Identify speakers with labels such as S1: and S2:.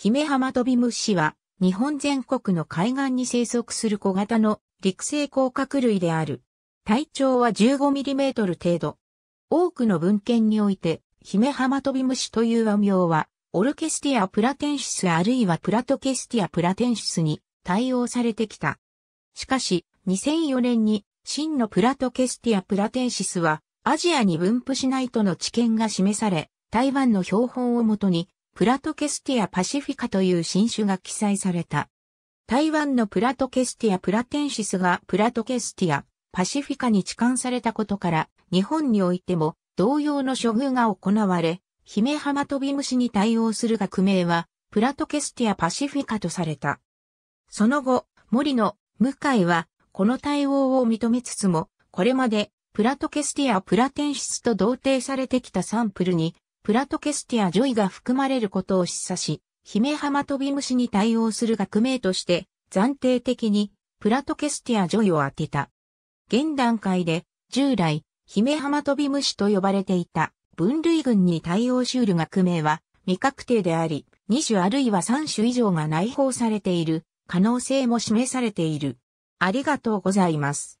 S1: ヒメハマトビムシは、日本全国の海岸に生息する小型の陸生甲殻類である。体長は1 5トル程度。多くの文献において、ヒメハマトビムシという和名は、オルケスティア・プラテンシスあるいはプラトケスティア・プラテンシスに対応されてきた。しかし、2004年に、真のプラトケスティア・プラテンシスは、アジアに分布しないとの知見が示され、台湾の標本をもとに、プラトケスティアパシフィカという新種が記載された。台湾のプラトケスティアプラテンシスがプラトケスティアパシフィカに置換されたことから、日本においても同様の処遇が行われ、ヒメハマトビムシに対応する学名は、プラトケスティアパシフィカとされた。その後、森の向井は、この対応を認めつつも、これまで、プラトケスティア・プラテンシスと同定されてきたサンプルに、プラトケスティアジョイが含まれることを示唆し、ヒメハマトビムシに対応する学名として、暫定的にプラトケスティアジョイを当てた。現段階で、従来、ヒメハマトビムシと呼ばれていた分類群に対応しうる学名は未確定であり、2種あるいは3種以上が内包されている可能性も示されている。ありがとうございます。